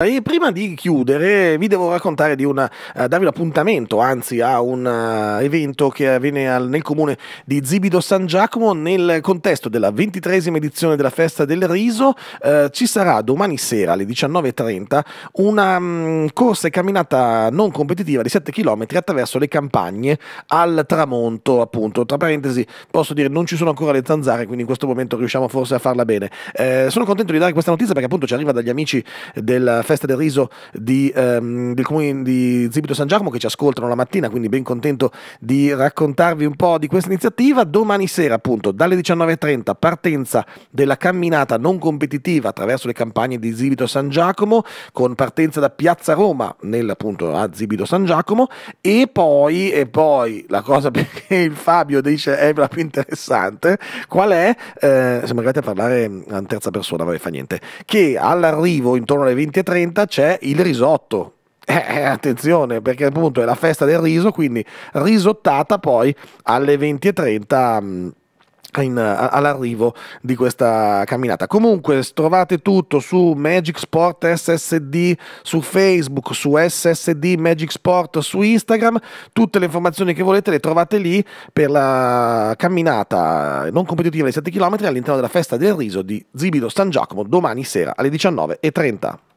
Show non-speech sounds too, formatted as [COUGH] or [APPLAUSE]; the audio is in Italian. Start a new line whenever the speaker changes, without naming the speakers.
E prima di chiudere vi devo raccontare di una, eh, darvi l'appuntamento anzi a un uh, evento che avviene al, nel comune di Zibido San Giacomo nel contesto della ventitresima edizione della festa del riso eh, ci sarà domani sera alle 19.30 una um, corsa e camminata non competitiva di 7 km attraverso le campagne al tramonto appunto tra parentesi posso dire non ci sono ancora le zanzare quindi in questo momento riusciamo forse a farla bene eh, sono contento di dare questa notizia perché appunto ci arriva dagli amici del festa del riso di, ehm, del comune di Zibito San Giacomo che ci ascoltano la mattina, quindi ben contento di raccontarvi un po' di questa iniziativa. Domani sera appunto dalle 19.30 partenza della camminata non competitiva attraverso le campagne di Zibito San Giacomo con partenza da Piazza Roma nel appunto a Zibito San Giacomo e poi, e poi la cosa [LAUGHS] che il Fabio dice è la più interessante, qual è? Eh, siamo arrivati a parlare in mm, terza persona, vabbè fa niente, che all'arrivo intorno alle 20.30 30 c'è il risotto. [LAUGHS] Eh, eh, attenzione, perché appunto è la festa del riso, quindi risottata poi alle 20.30. Mm, in, all'arrivo di questa camminata. Comunque trovate tutto su Magic Sport SSD su Facebook, su SSD Magic Sport su Instagram, tutte le informazioni che volete le trovate lì per la camminata non competitiva di 7 km all'interno della festa del riso di Zibido San Giacomo domani sera alle 19.30.